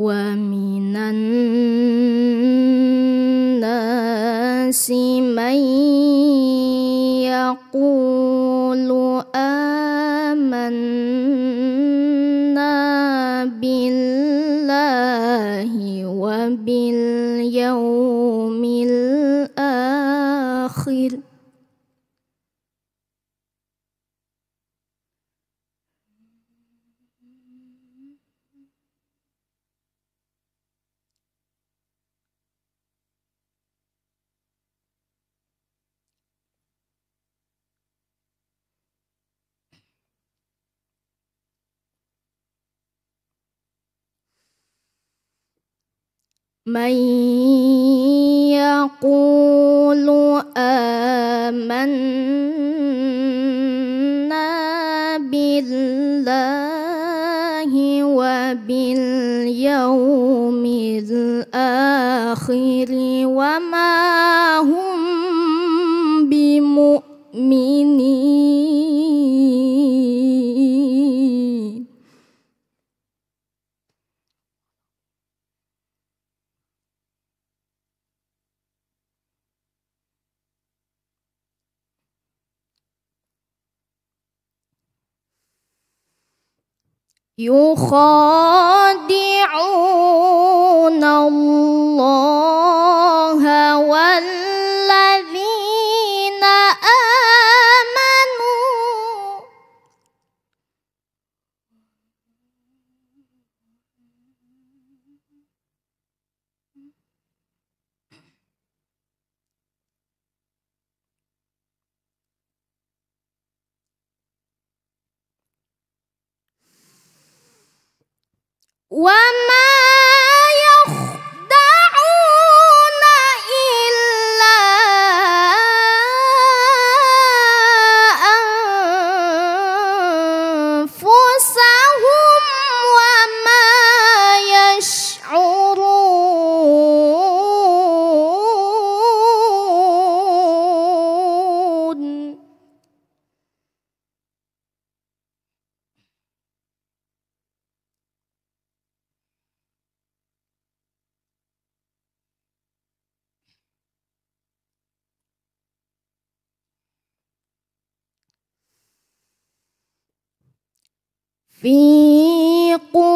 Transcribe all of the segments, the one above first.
ومن الناس من يقول آمنا بالله وباليوم الآخر من يقول آمنا بالله وباليوم الآخر وما يخادعون الله وما في قلوبهم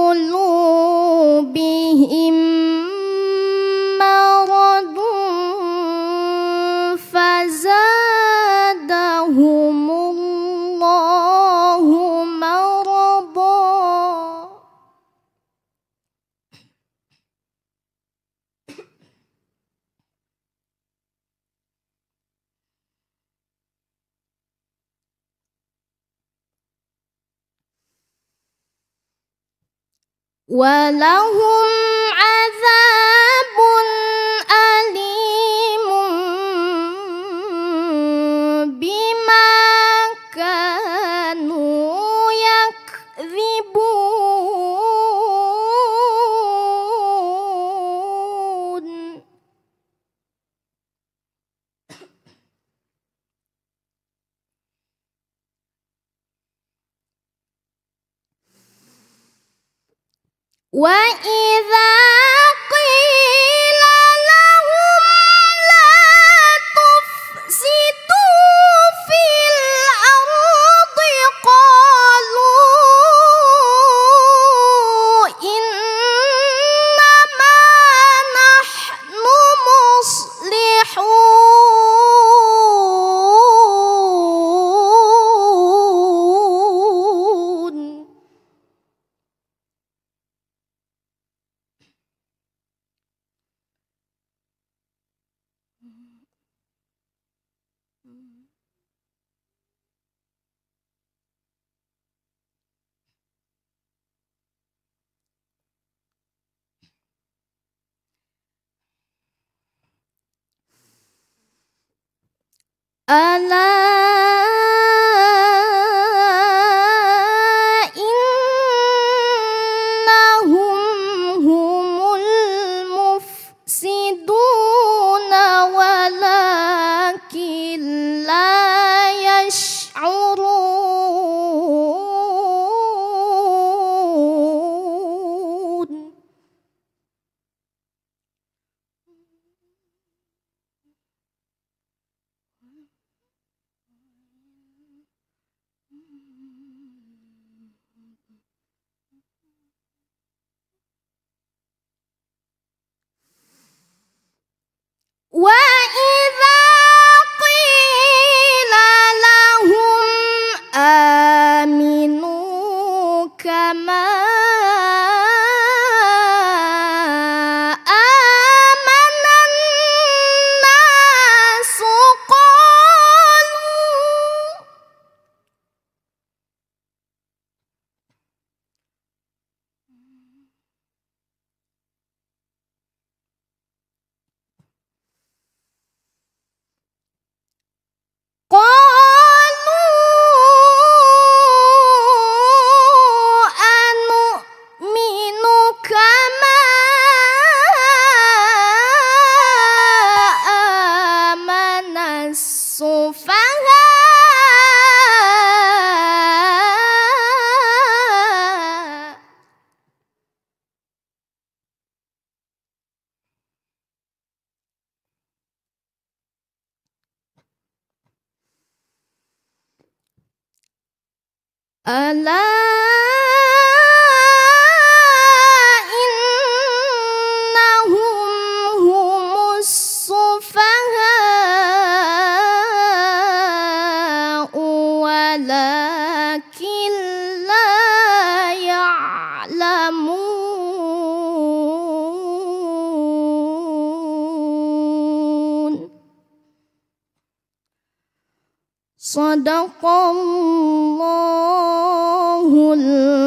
ولهم وإذا Allah ألا إنهم هم السفهاء ولكن لا يعلمون صدق الله العظيم